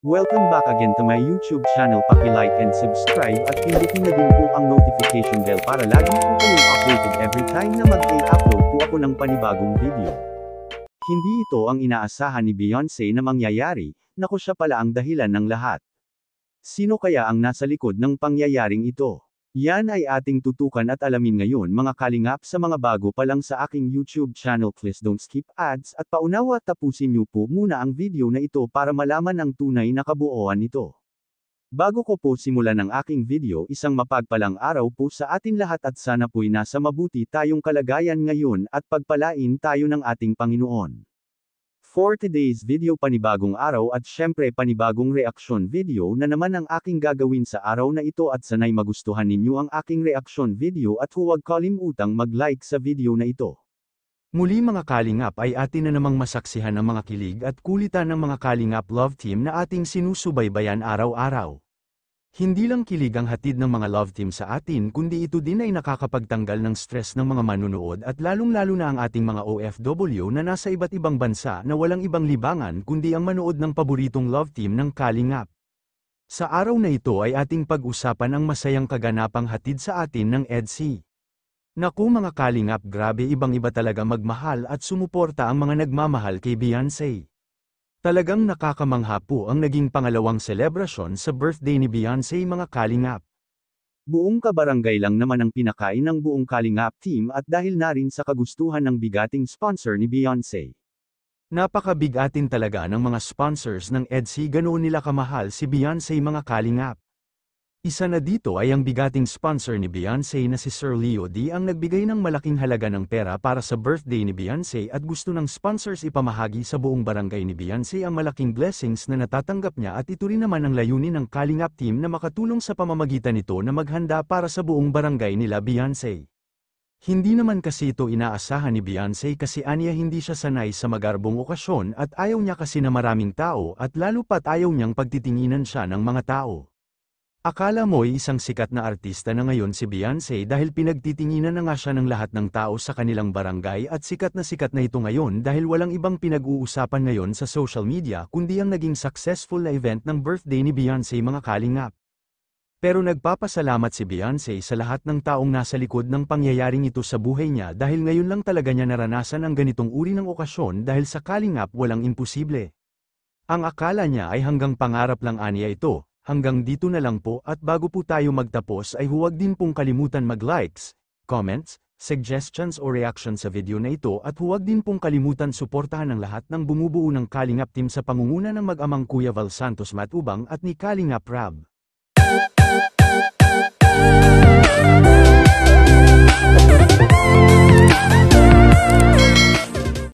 Welcome back again to my YouTube channel. Paki-like and subscribe at pindutin na din po ang notification bell para lagi po kayong updated every time na mag-upload po ako ng panibagong video. Hindi ito ang inaasahan ni Beyonce na mangyayari, nako siya pala ang dahilan ng lahat. Sino kaya ang nasa likod ng pangyayaring ito? Yan ay ating tutukan at alamin ngayon mga kalingap sa mga bago pa lang sa aking YouTube channel please don't skip ads at paunawa tapusin niyo po muna ang video na ito para malaman ang tunay na kabuoan nito. Bago ko po simulan ang aking video isang mapagpalang araw po sa atin lahat at sana po'y nasa mabuti tayong kalagayan ngayon at pagpalain tayo ng ating Panginoon. 40 days video panibagong araw at syempre panibagong reaction video na naman ang aking gagawin sa araw na ito at sanay magustuhan ninyo ang aking reaction video at huwag kalimutang mag-like sa video na ito. Muli mga kalingap ay atin na namang masaksihan ang mga kilig at kulitan ng mga kalingap love team na ating sinusubaybayan araw-araw. Hindi lang kilig ang hatid ng mga love team sa atin kundi ito din ay nakakapagtanggal ng stress ng mga manunood at lalong-lalo na ang ating mga OFW na nasa iba't ibang bansa na walang ibang libangan kundi ang manood ng paboritong love team ng Kalingap. Sa araw na ito ay ating pag-usapan ang masayang kaganapang hatid sa atin ng EDC. Naku mga Kalingap grabe ibang iba talaga magmahal at sumuporta ang mga nagmamahal kay Beyonce. Talagang nakakamangha po ang naging pangalawang selebrasyon sa birthday ni Beyonce mga kalingap. Buong kabarangay lang naman ang pinakain ng buong kalingap team at dahil na rin sa kagustuhan ng bigating sponsor ni Beyonce. Napakabigatin talaga ng mga sponsors ng EDSI ganoon nila kamahal si Beyonce mga kalingap. Isa na dito ay ang bigating sponsor ni Beyonce na si Sir Leo D ang nagbigay ng malaking halaga ng pera para sa birthday ni Beyonce at gusto ng sponsors ipamahagi sa buong barangay ni Beyonce ang malaking blessings na natatanggap niya at ito rin naman ang layunin ng Kalingap team na makatulong sa pamamagitan nito na maghanda para sa buong barangay nila Beyonce. Hindi naman kasi ito inaasahan ni Beyonce kasi anya hindi siya sanay sa magarbong okasyon at ayaw niya kasi na maraming tao at lalo pat ayaw niyang pagtitinginan siya ng mga tao. Akala mo isang sikat na artista na ngayon si Beyonce dahil pinagtitinginan na nga siya ng lahat ng tao sa kanilang barangay at sikat na sikat na ito ngayon dahil walang ibang pinag-uusapan ngayon sa social media kundi ang naging successful na event ng birthday ni Beyonce mga kalingap. Pero nagpapasalamat si Beyonce sa lahat ng taong nasa likod ng pangyayaring ito sa buhay niya dahil ngayon lang talaga niya naranasan ang ganitong uri ng okasyon dahil sa kalingap walang imposible. Ang akala niya ay hanggang pangarap lang aniya ito, Hanggang dito na lang po at bago po tayo magtapos ay huwag din pong kalimutan mag-likes, comments, suggestions o reactions sa video na ito at huwag din pong kalimutan suportahan ang lahat ng bumubuo ng Kalingap Team sa pangunguna ng mag-amang Kuya Val Santos Matubang at ni Kalingap Rab.